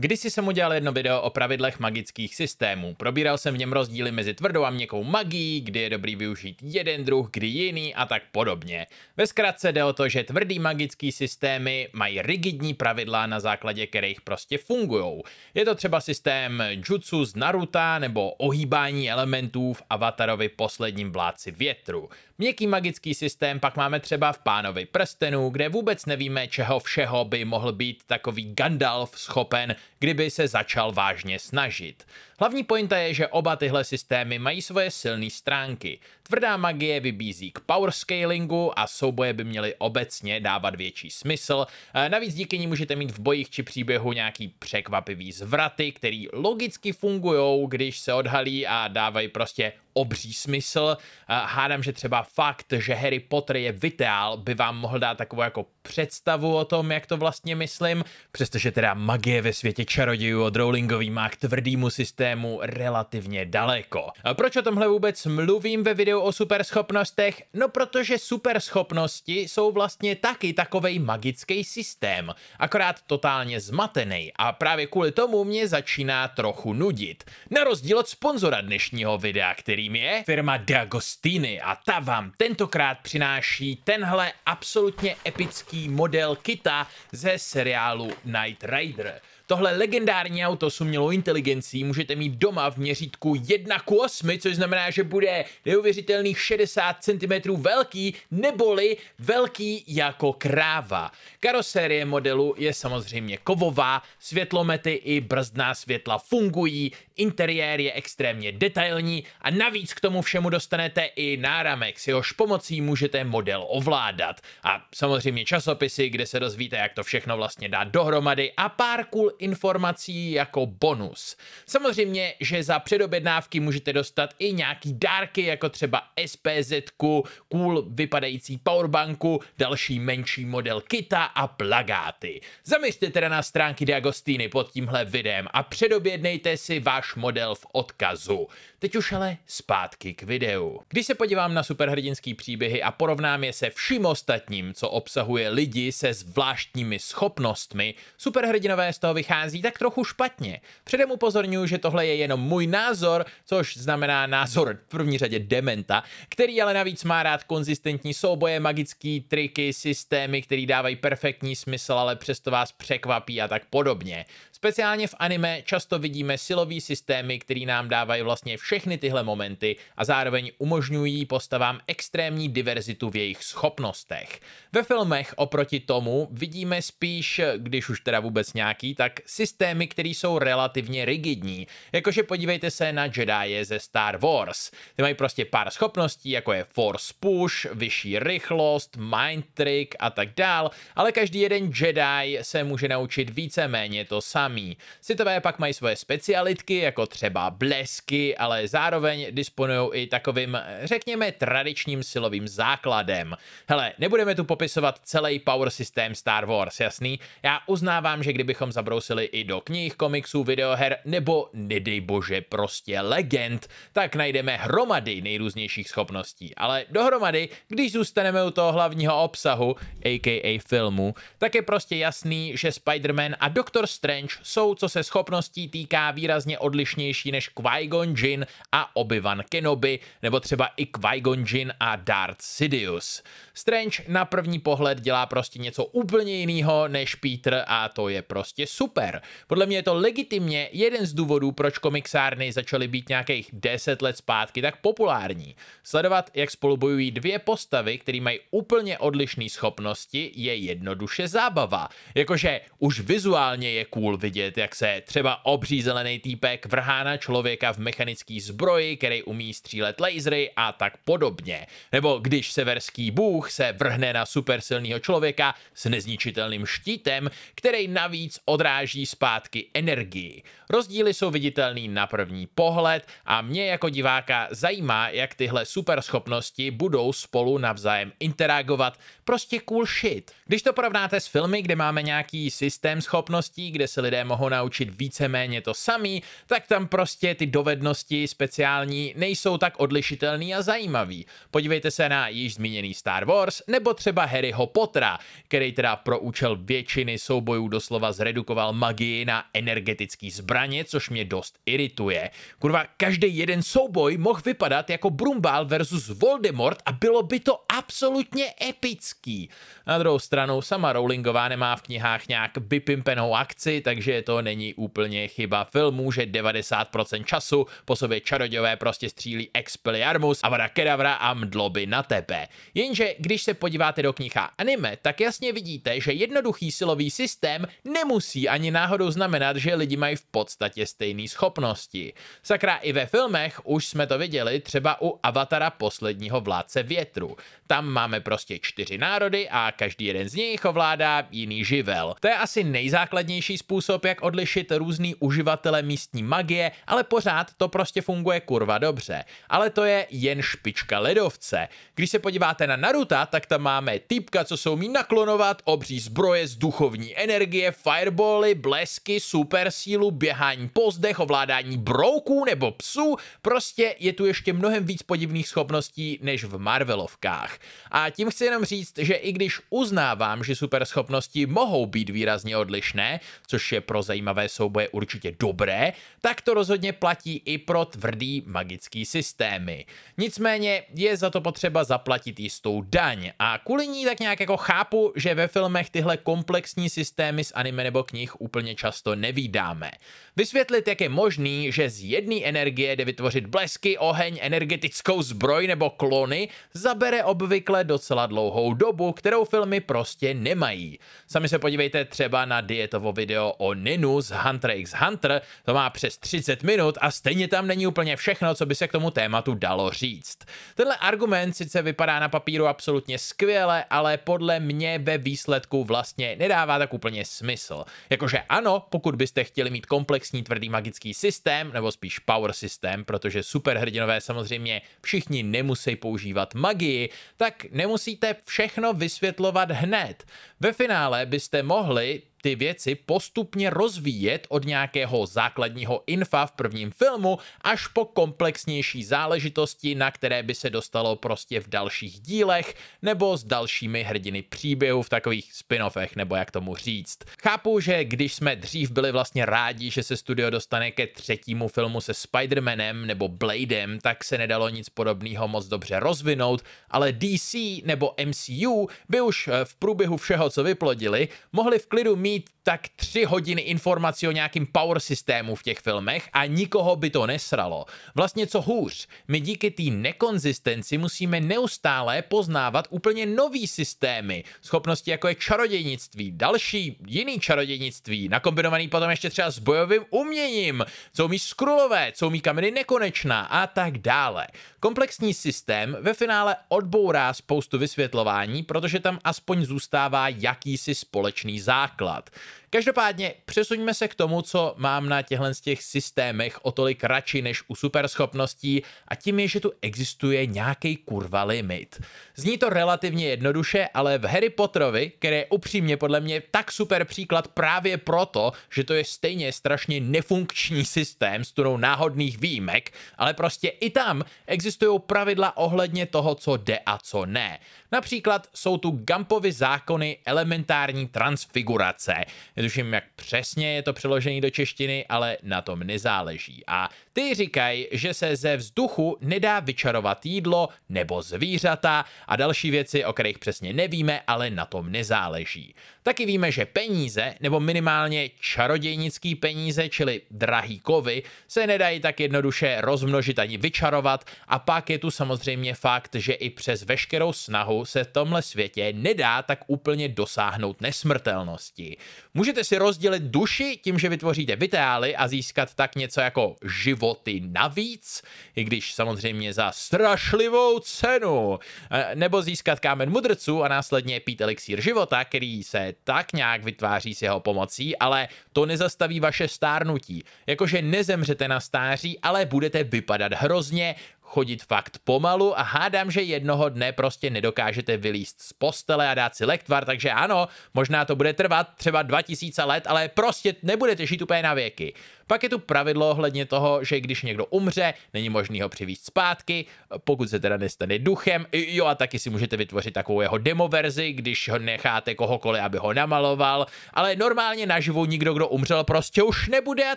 Kdysi jsem udělal jedno video o pravidlech magických systémů. Probíral jsem v něm rozdíly mezi tvrdou a měkkou magií, kdy je dobrý využít jeden druh, kdy jiný a tak podobně. Ve zkratce jde o to, že tvrdý magický systémy mají rigidní pravidla, na základě kterých prostě fungují. Je to třeba systém jutsu z Naruta nebo ohýbání elementů v Avatarovi posledním vládci větru. Měkký magický systém pak máme třeba v Pánovi prstenu, kde vůbec nevíme, čeho všeho by mohl být takový Gandalf schopen kdyby se začal vážně snažit. Hlavní pointa je, že oba tyhle systémy mají svoje silné stránky. Tvrdá magie vybízí k power scalingu a souboje by měly obecně dávat větší smysl. Eh, navíc díky ní můžete mít v bojích či příběhu nějaký překvapivý zvraty, který logicky fungují, když se odhalí a dávají prostě obří smysl. Eh, hádám, že třeba fakt, že Harry Potter je viteál, by vám mohl dát takovou jako představu o tom, jak to vlastně myslím, přestože teda magie ve světě čarodějů od Rowlingový má k tvrdýmu systému systému relativně daleko. A proč o tomhle vůbec mluvím ve videu o superschopnostech? No protože superschopnosti jsou vlastně taky takovej magický systém, akorát totálně zmatený a právě kvůli tomu mě začíná trochu nudit. Na rozdíl od sponzora dnešního videa, kterým je firma D'Agostini a ta vám tentokrát přináší tenhle absolutně epický model kita ze seriálu Night Rider. Tohle legendární auto s umělou inteligencí můžete mít doma v měřítku 1 k 8, což znamená, že bude neuvěřitelných 60 cm velký, neboli velký jako kráva. Karoserie modelu je samozřejmě kovová, světlomety i brzdná světla fungují, Interiér je extrémně detailní a navíc k tomu všemu dostanete i náramek, s jehož pomocí můžete model ovládat. A samozřejmě časopisy, kde se dozvíte, jak to všechno vlastně dá dohromady a pár cool informací jako bonus. Samozřejmě, že za předobjednávky můžete dostat i nějaký dárky, jako třeba SPZ, cool vypadající powerbanku, další menší model kita a plagáty. Zaměřte teda na stránky Diagostiny pod tímhle videem a předobjednejte si váš náš model v odkazu. Teď už ale zpátky k videu. Když se podívám na superhrdinský příběhy a porovnám je se vším ostatním, co obsahuje lidi se zvláštními schopnostmi, superhrdinové z toho vychází tak trochu špatně. Předem upozorňuji, že tohle je jenom můj názor, což znamená názor v první řadě dementa, který ale navíc má rád konzistentní souboje, magické triky, systémy, které dávají perfektní smysl, ale přesto vás překvapí a tak podobně. Speciálně v anime často vidíme silový systémy, který nám dávají vlastně vše všechny tyhle momenty a zároveň umožňují postavám extrémní diverzitu v jejich schopnostech. Ve filmech oproti tomu vidíme spíš, když už teda vůbec nějaký, tak systémy, které jsou relativně rigidní. Jakože podívejte se na Jedi ze Star Wars. Ty mají prostě pár schopností, jako je Force Push, vyšší rychlost, Mind Trick a tak dál, ale každý jeden Jedi se může naučit víceméně to samý. Sitové pak mají svoje specialitky, jako třeba blesky, ale zároveň disponují i takovým, řekněme, tradičním silovým základem. Hele, nebudeme tu popisovat celý power systém Star Wars, jasný? Já uznávám, že kdybychom zabrousili i do knih, komiksů, videoher nebo, nedej bože, prostě legend, tak najdeme hromady nejrůznějších schopností. Ale dohromady, když zůstaneme u toho hlavního obsahu, aka filmu, tak je prostě jasný, že Spider-Man a Doctor Strange jsou, co se schopností týká, výrazně odlišnější než Qui-Gon Jinn a Obi-Wan Kenobi, nebo třeba i Qui-Gon Jinn a Darth Sidious. Strange na první pohled dělá prostě něco úplně jiného než Peter a to je prostě super. Podle mě je to legitimně jeden z důvodů, proč komiksárny začaly být nějakých 10 let zpátky tak populární. Sledovat, jak spolu bojují dvě postavy, které mají úplně odlišné schopnosti, je jednoduše zábava. Jakože už vizuálně je cool vidět, jak se třeba obří zelený týpek vrhá na člověka v mechanické zbroji, který umí střílet lasery a tak podobně. Nebo když severský bůh se vrhne na supersilného člověka s nezničitelným štítem, který navíc odráží zpátky energii. Rozdíly jsou viditelný na první pohled a mě jako diváka zajímá, jak tyhle superschopnosti budou spolu navzájem interagovat. Prostě cool shit. Když to porovnáte s filmy, kde máme nějaký systém schopností, kde se lidé mohou naučit víceméně to samý, tak tam prostě ty dovednosti speciální nejsou tak odlišitelný a zajímavý. Podívejte se na již zmíněný Star Wars nebo třeba Harryho Pottera, který teda pro účel většiny soubojů doslova zredukoval magii na energetický zbraně, což mě dost irituje. Kurva, každý jeden souboj mohl vypadat jako Brumbal versus Voldemort a bylo by to absolutně epický. Na druhou stranu stranou sama Rowlingová nemá v knihách nějak vypimpenou akci, takže to není úplně chyba filmu, že 90% času po sobě čarodějové prostě střílí Expelliarmus, Avada Kedavra a mdloby na tebe. Jenže když se podíváte do kniha anime, tak jasně vidíte, že jednoduchý silový systém nemusí ani náhodou znamenat, že lidi mají v podstatě stejné schopnosti. Sakra i ve filmech už jsme to viděli třeba u Avatara posledního vládce větru. Tam máme prostě čtyři národy a každý jeden z nich ovládá jiný živel. To je asi nejzákladnější způsob, jak odlišit různý uživatele místní magie, ale pořád to prostě funguje kurva dobře. Ale to je jen špička ledovce. Když se podíváte na Naruta, tak tam máme typka, co se umí naklonovat, obří zbroje z duchovní energie, fireboly, blesky, supersílu, běhání po zdech, ovládání brouků nebo psů, prostě je tu ještě mnohem víc podivných schopností než v Marvelovkách. A tím chci jenom říct, že i když uznávám, přiznávám, že superschopnosti mohou být výrazně odlišné, což je pro zajímavé souboje určitě dobré, tak to rozhodně platí i pro tvrdý magický systémy. Nicméně je za to potřeba zaplatit jistou daň a kvůli ní tak nějak jako chápu, že ve filmech tyhle komplexní systémy z anime nebo knih úplně často nevídáme. Vysvětlit, jak je možný, že z jedné energie jde vytvořit blesky, oheň, energetickou zbroj nebo klony, zabere obvykle docela dlouhou dobu, kterou filmy pro prostě nemají. Sami se podívejte třeba na dietovo video o Ninu z Hunter x Hunter, to má přes 30 minut a stejně tam není úplně všechno, co by se k tomu tématu dalo říct. Tenhle argument sice vypadá na papíru absolutně skvěle, ale podle mě ve výsledku vlastně nedává tak úplně smysl. Jakože ano, pokud byste chtěli mít komplexní tvrdý magický systém, nebo spíš power systém, protože superhrdinové samozřejmě všichni nemusí používat magii, tak nemusíte všechno vysvětlovat hned hned. Ve finále byste mohli ty věci postupně rozvíjet od nějakého základního infa v prvním filmu až po komplexnější záležitosti, na které by se dostalo prostě v dalších dílech nebo s dalšími hrdiny příběhu v takových spin-offech, nebo jak tomu říct. Chápu, že když jsme dřív byli vlastně rádi, že se studio dostane ke třetímu filmu se Spider-Manem nebo Bladem, tak se nedalo nic podobného moc dobře rozvinout, ale DC nebo MCU by už eh, v průběhu všeho, co vyplodili, mohli v klidu mít Meet tak tři hodiny informací o nějakým power systému v těch filmech a nikoho by to nesralo. Vlastně co hůř, my díky té nekonzistenci musíme neustále poznávat úplně nový systémy, schopnosti jako je čarodějnictví, další jiný čarodějnictví, nakombinovaný potom ještě třeba s bojovým uměním, co umí skrulové, co umí kameny nekonečná a tak dále. Komplexní systém ve finále odbourá spoustu vysvětlování, protože tam aspoň zůstává jakýsi společný základ. Každopádně přesuňme se k tomu, co mám na těchto z těch systémech o tolik radši než u superschopností a tím je, že tu existuje nějaký kurva limit. Zní to relativně jednoduše, ale v Harry Potterovi, který je upřímně podle mě tak super příklad právě proto, že to je stejně strašně nefunkční systém s tunou náhodných výjimek, ale prostě i tam existují pravidla ohledně toho, co jde a co ne. Například jsou tu Gampovy zákony elementární transfigurace netuším, jak přesně je to přeložený do češtiny, ale na tom nezáleží. A ty říkají, že se ze vzduchu nedá vyčarovat jídlo nebo zvířata a další věci, o kterých přesně nevíme, ale na tom nezáleží. Taky víme, že peníze, nebo minimálně čarodějnický peníze, čili drahý kovy, se nedají tak jednoduše rozmnožit ani vyčarovat a pak je tu samozřejmě fakt, že i přes veškerou snahu se v tomhle světě nedá tak úplně dosáhnout nesmrtelnosti. Můžete si rozdělit duši tím, že vytvoříte vitály a získat tak něco jako život životy navíc, i když samozřejmě za strašlivou cenu, e, nebo získat kámen mudrců a následně pít elixír života, který se tak nějak vytváří s jeho pomocí, ale to nezastaví vaše stárnutí. Jakože nezemřete na stáří, ale budete vypadat hrozně, chodit fakt pomalu a hádám, že jednoho dne prostě nedokážete vylíst z postele a dát si lektvar, takže ano, možná to bude trvat třeba 2000 let, ale prostě nebudete žít úplně na věky. Pak je tu pravidlo ohledně toho, že když někdo umře, není možný ho přivést zpátky, pokud se teda nestane duchem. Jo a taky si můžete vytvořit takovou jeho demo verzi, když ho necháte kohokoliv, aby ho namaloval, ale normálně naživu nikdo, kdo umřel, prostě už nebude a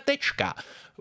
tečka.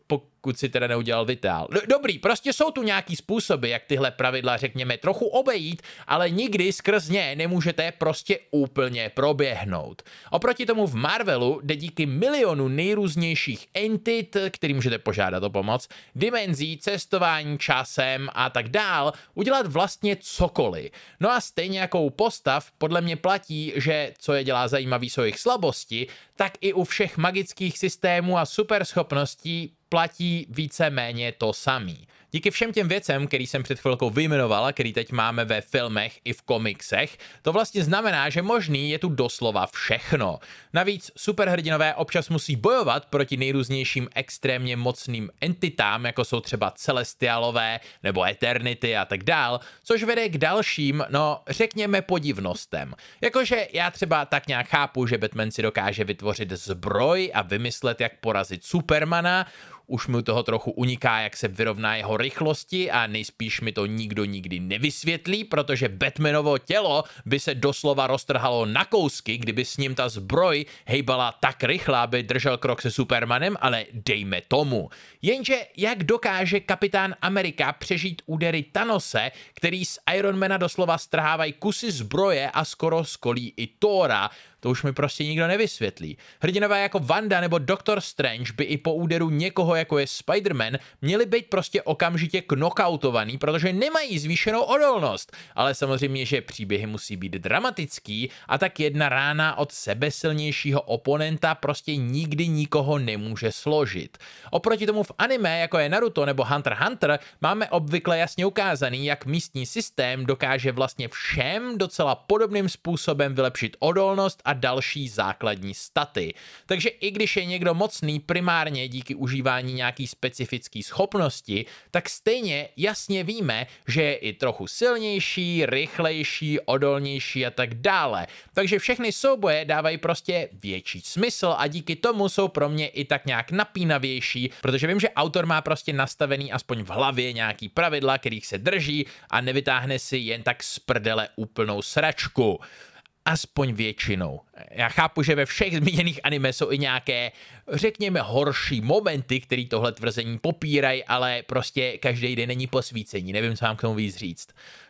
Pokud si teda neudělal vitál. No, dobrý, prostě jsou tu nějaký způsoby, jak tyhle pravidla, řekněme, trochu obejít, ale nikdy skrz ně nemůžete prostě úplně proběhnout. Oproti tomu v Marvelu jde díky milionu nejrůznějších entit, limit, který můžete požádat o pomoc, dimenzí, cestování časem a tak dál, udělat vlastně cokoliv. No a stejně jako u postav, podle mě platí, že co je dělá zajímavý jsou jejich slabosti, tak i u všech magických systémů a superschopností platí více-méně to samý. Díky všem těm věcem, který jsem před chvilkou vyjmenoval a který teď máme ve filmech i v komiksech, to vlastně znamená, že možný je tu doslova všechno. Navíc superhrdinové občas musí bojovat proti nejrůznějším extrémně mocným entitám, jako jsou třeba celestialové nebo eternity a tak dál, což vede k dalším, no řekněme podivnostem. Jakože já třeba tak nějak chápu, že Batman si dokáže vytvořit zbroj a vymyslet, jak porazit Supermana, už mu toho trochu uniká, jak se vyrovná jeho rychlosti a nejspíš mi to nikdo nikdy nevysvětlí, protože Batmanovo tělo by se doslova roztrhalo na kousky, kdyby s ním ta zbroj hejbala tak rychle, aby držel krok se Supermanem, ale dejme tomu. Jenže jak dokáže kapitán Amerika přežít údery Thanose, který z Ironmana doslova strhávají kusy zbroje a skoro skolí i Tora? To už mi prostě nikdo nevysvětlí. Hrdinové jako Vanda nebo Doctor Strange by i po úderu někoho jako je Spider-Man měli být prostě okamžitě knockoutovaný, protože nemají zvýšenou odolnost. Ale samozřejmě, že příběhy musí být dramatický a tak jedna rána od sebe silnějšího oponenta prostě nikdy nikoho nemůže složit. Oproti tomu v anime, jako je Naruto nebo Hunter Hunter, máme obvykle jasně ukázaný, jak místní systém dokáže vlastně všem docela podobným způsobem vylepšit odolnost a další základní staty. Takže i když je někdo mocný primárně díky užívání nějaký specifické schopnosti, tak stejně jasně víme, že je i trochu silnější, rychlejší, odolnější a tak dále. Takže všechny souboje dávají prostě větší smysl a díky tomu jsou pro mě i tak nějak napínavější, protože vím, že autor má prostě nastavený aspoň v hlavě nějaký pravidla, kterých se drží a nevytáhne si jen tak z prdele úplnou sračku aspoň většinou já chápu, že ve všech zmíněných anime jsou i nějaké, řekněme, horší momenty, které tohle tvrzení popírají, ale prostě každý den není posvícení, nevím, co mám k tomu víc říct.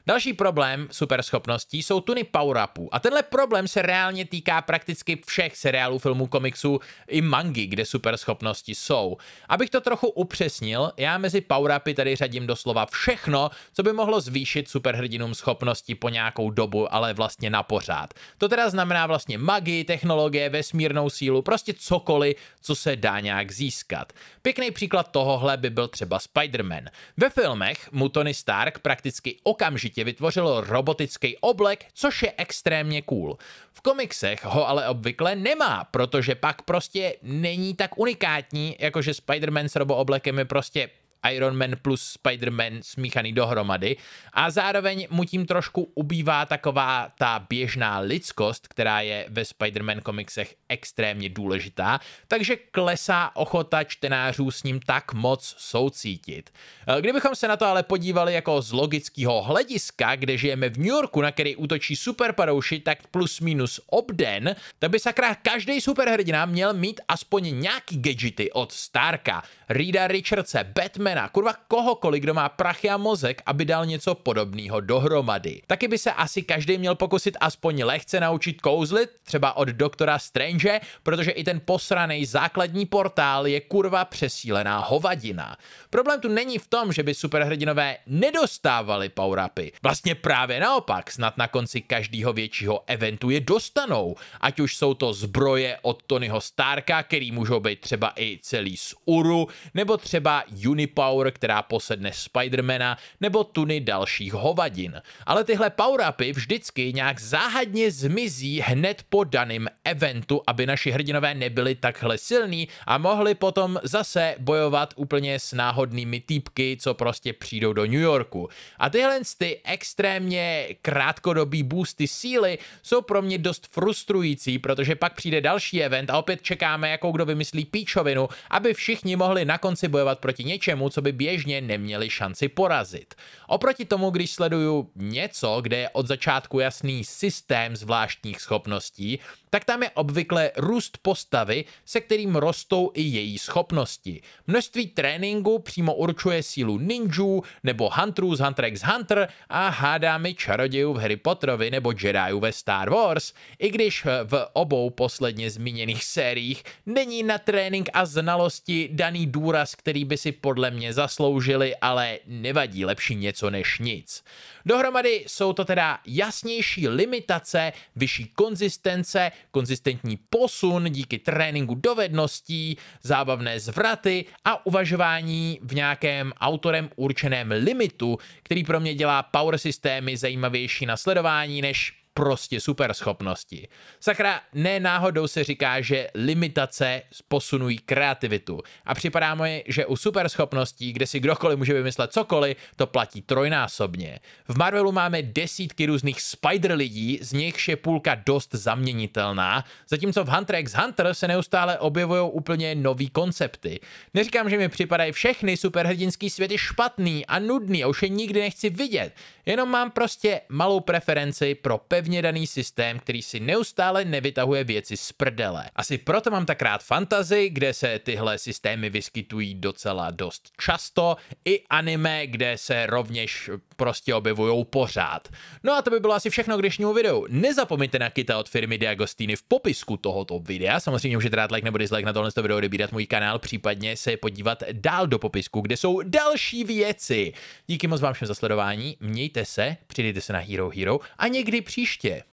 Další problém superschopností jsou tuny power -upů. A tenhle problém se reálně týká prakticky všech seriálů, filmů, komiksů i mangy, kde superschopnosti jsou. Abych to trochu upřesnil, já mezi power tady řadím doslova všechno, co by mohlo zvýšit superhrdinům schopnosti po nějakou dobu, ale vlastně na pořád. To teda znamená vlastně magii, technologie, vesmírnou sílu, prostě cokoliv, co se dá nějak získat. Pěkný příklad tohohle by byl třeba Spider-Man. Ve filmech mu Tony Stark prakticky okamžitě vytvořil robotický oblek, což je extrémně cool. V komiksech ho ale obvykle nemá, protože pak prostě není tak unikátní, jakože Spider-Man s robooblek oblekem je prostě Iron Man plus Spider-Man smíchaný dohromady a zároveň mu tím trošku ubývá taková ta běžná lidskost, která je ve Spider-Man komiksech extrémně důležitá, takže klesá ochota čtenářů s ním tak moc soucítit. Eh, kdybychom se na to ale podívali jako z logického hlediska, kde žijeme v New Yorku, na který útočí superparouši, tak plus minus obden, tak by sakra každý superhrdina měl mít aspoň nějaký gadgety od Starka, Reeda Richardse, Batman, znamená, kurva, kohokoliv, kdo má prachy a mozek, aby dal něco podobného dohromady. Taky by se asi každý měl pokusit aspoň lehce naučit kouzlit, třeba od doktora Strange, protože i ten posraný základní portál je kurva přesílená hovadina. Problém tu není v tom, že by superhrdinové nedostávali power-upy. Vlastně právě naopak, snad na konci každého většího eventu je dostanou, ať už jsou to zbroje od Tonyho Starka, který můžou být třeba i celý z Uru, nebo třeba Unipa Power, která posedne Spidermana, nebo tuny dalších hovadin. Ale tyhle power-upy vždycky nějak záhadně zmizí hned po daném eventu, aby naši hrdinové nebyli takhle silní a mohli potom zase bojovat úplně s náhodnými týpky, co prostě přijdou do New Yorku. A tyhle ty extrémně krátkodobý boosty síly jsou pro mě dost frustrující, protože pak přijde další event a opět čekáme, jakou kdo vymyslí píčovinu, aby všichni mohli na konci bojovat proti něčemu, co by běžně neměli šanci porazit. Oproti tomu, když sleduju něco, kde je od začátku jasný systém zvláštních schopností, tak tam je obvykle růst postavy, se kterým rostou i její schopnosti. Množství tréninku přímo určuje sílu ninjů nebo hunterů z Hunter x Hunter a hádámi čarodějů v Harry Potterovi nebo Jediů ve Star Wars, i když v obou posledně zmíněných sériích není na trénink a znalosti daný důraz, který by si podle mě zasloužili, ale nevadí lepší něco než nic. Dohromady jsou to teda jasnější limitace, vyšší konzistence, konzistentní posun díky tréninku dovedností, zábavné zvraty a uvažování v nějakém autorem určeném limitu, který pro mě dělá power systémy zajímavější na sledování než prostě super schopnosti. Sakra, ne náhodou se říká, že limitace posunují kreativitu. A připadá mi, že u super schopností, kde si kdokoliv může vymyslet cokoliv, to platí trojnásobně. V Marvelu máme desítky různých spider lidí, z nichž je půlka dost zaměnitelná, zatímco v Hunter x Hunter se neustále objevují úplně nový koncepty. Neříkám, že mi připadají všechny superhrdinský světy špatný a nudný a už je nikdy nechci vidět. Jenom mám prostě malou preferenci pro pevný pevně daný systém, který si neustále nevytahuje věci z prdele. Asi proto mám tak rád fantazy, kde se tyhle systémy vyskytují docela dost často, i anime, kde se rovněž prostě objevují pořád. No a to by bylo asi všechno k dnešnímu videu. Nezapomeňte na kita od firmy Diagostiny v popisku tohoto videa. Samozřejmě můžete dát like nebo dislike na tohle video, odebírat můj kanál, případně se podívat dál do popisku, kde jsou další věci. Díky moc vám všem za sledování, mějte se, přidejte se na Hero Hero a někdy příště příště.